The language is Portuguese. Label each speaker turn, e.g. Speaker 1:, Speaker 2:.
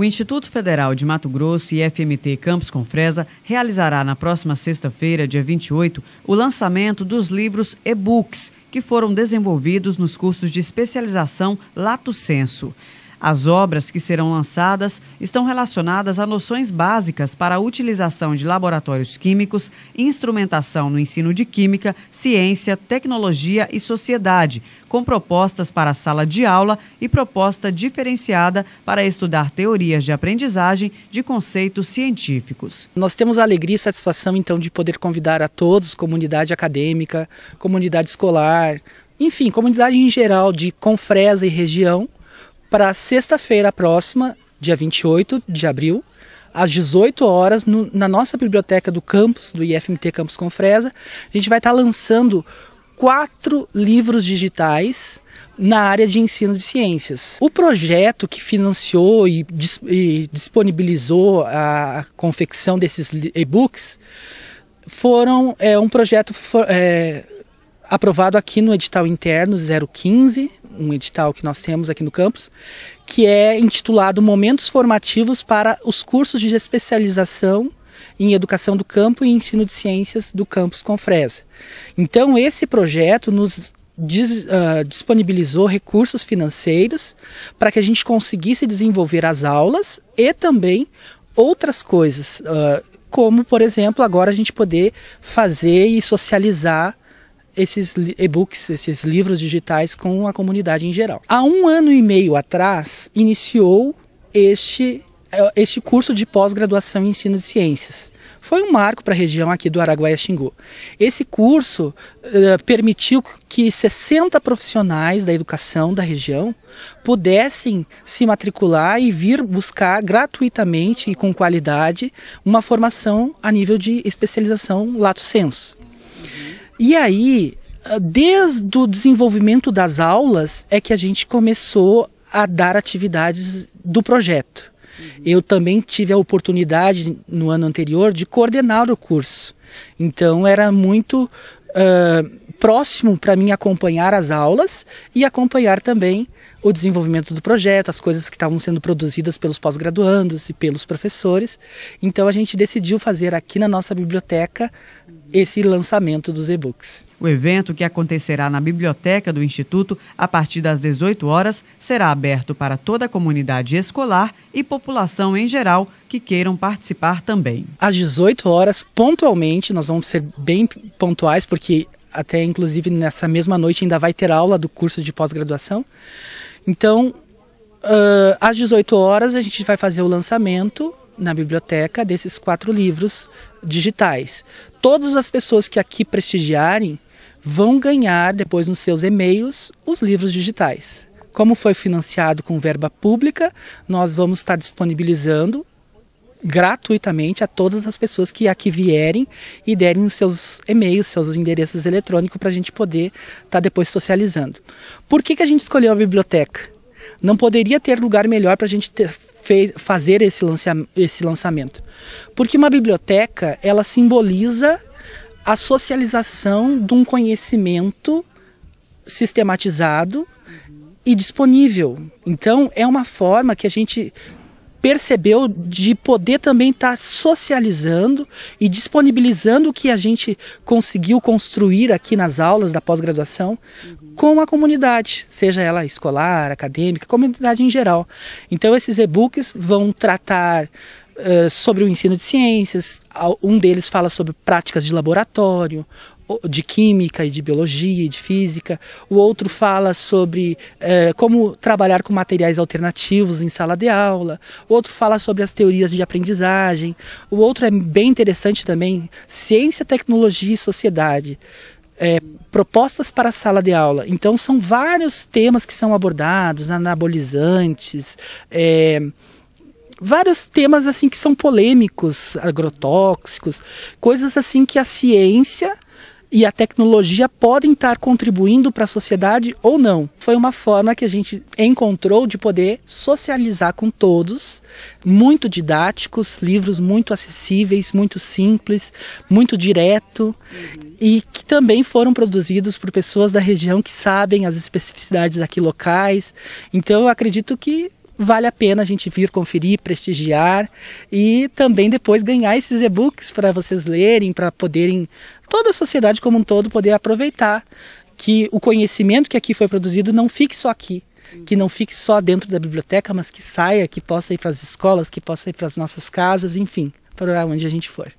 Speaker 1: O Instituto Federal de Mato Grosso e FMT Campos Confresa realizará na próxima sexta-feira, dia 28, o lançamento dos livros e-books que foram desenvolvidos nos cursos de especialização Lato Senso. As obras que serão lançadas estão relacionadas a noções básicas para a utilização de laboratórios químicos, instrumentação no ensino de química, ciência, tecnologia e sociedade, com propostas para a sala de aula e proposta diferenciada para estudar teorias de aprendizagem de conceitos científicos. Nós temos a alegria e satisfação, então,
Speaker 2: de poder convidar a todos, comunidade acadêmica, comunidade escolar, enfim, comunidade em geral de Confresa e região, para sexta-feira próxima, dia 28 de abril, às 18 horas, no, na nossa biblioteca do campus, do IFMT Campus Confresa. A gente vai estar tá lançando quatro livros digitais na área de ensino de ciências. O projeto que financiou e, dis e disponibilizou a confecção desses e-books foram é, um projeto for, é, aprovado aqui no edital interno 015, um edital que nós temos aqui no campus, que é intitulado Momentos Formativos para os Cursos de Especialização em Educação do Campo e Ensino de Ciências do Campus Confresa. Então, esse projeto nos uh, disponibilizou recursos financeiros para que a gente conseguisse desenvolver as aulas e também outras coisas, uh, como, por exemplo, agora a gente poder fazer e socializar esses e-books, esses livros digitais com a comunidade em geral. Há um ano e meio atrás, iniciou este, é, este curso de pós-graduação em ensino de ciências. Foi um marco para a região aqui do Araguaia Xingu. Esse curso uh, permitiu que 60 profissionais da educação da região pudessem se matricular e vir buscar gratuitamente e com qualidade uma formação a nível de especialização lato senso. E aí, desde o desenvolvimento das aulas, é que a gente começou a dar atividades do projeto. Uhum. Eu também tive a oportunidade, no ano anterior, de coordenar o curso. Então, era muito. Uh, próximo para mim acompanhar as aulas e acompanhar também o desenvolvimento do projeto, as coisas que estavam sendo produzidas pelos pós-graduandos e pelos professores. Então a gente decidiu fazer aqui na nossa biblioteca
Speaker 1: esse lançamento dos e-books. O evento que acontecerá na biblioteca do instituto a partir das 18 horas será aberto para toda a comunidade escolar e população em geral que queiram participar também.
Speaker 2: Às 18 horas, pontualmente, nós vamos ser bem pontuais porque até inclusive nessa mesma noite ainda vai ter aula do curso de pós-graduação. Então, uh, às 18 horas a gente vai fazer o lançamento na biblioteca desses quatro livros digitais. Todas as pessoas que aqui prestigiarem vão ganhar depois nos seus e-mails os livros digitais. Como foi financiado com verba pública, nós vamos estar disponibilizando gratuitamente a todas as pessoas que aqui vierem e derem os seus e-mails, seus endereços eletrônicos para a gente poder estar tá depois socializando. Por que, que a gente escolheu a biblioteca? Não poderia ter lugar melhor para a gente ter, fazer esse, lancia, esse lançamento. Porque uma biblioteca, ela simboliza a socialização de um conhecimento sistematizado e disponível. Então, é uma forma que a gente percebeu de poder também estar tá socializando e disponibilizando o que a gente conseguiu construir aqui nas aulas da pós-graduação uhum. com a comunidade, seja ela escolar, acadêmica, comunidade em geral. Então esses e-books vão tratar uh, sobre o ensino de ciências, um deles fala sobre práticas de laboratório, de química e de biologia e de física, o outro fala sobre é, como trabalhar com materiais alternativos em sala de aula, o outro fala sobre as teorias de aprendizagem, o outro é bem interessante também, ciência, tecnologia e sociedade. É, propostas para a sala de aula. Então, são vários temas que são abordados, anabolizantes, é, vários temas assim que são polêmicos, agrotóxicos, coisas assim que a ciência e a tecnologia podem estar contribuindo para a sociedade ou não. Foi uma forma que a gente encontrou de poder socializar com todos, muito didáticos, livros muito acessíveis, muito simples, muito direto uhum. e que também foram produzidos por pessoas da região que sabem as especificidades aqui locais. Então eu acredito que vale a pena a gente vir conferir, prestigiar e também depois ganhar esses e-books para vocês lerem, para poderem toda a sociedade como um todo poder aproveitar que o conhecimento que aqui foi produzido não fique só aqui, que não fique só dentro da biblioteca, mas que saia, que possa ir para as escolas, que possa ir para as nossas casas, enfim, para onde a gente for.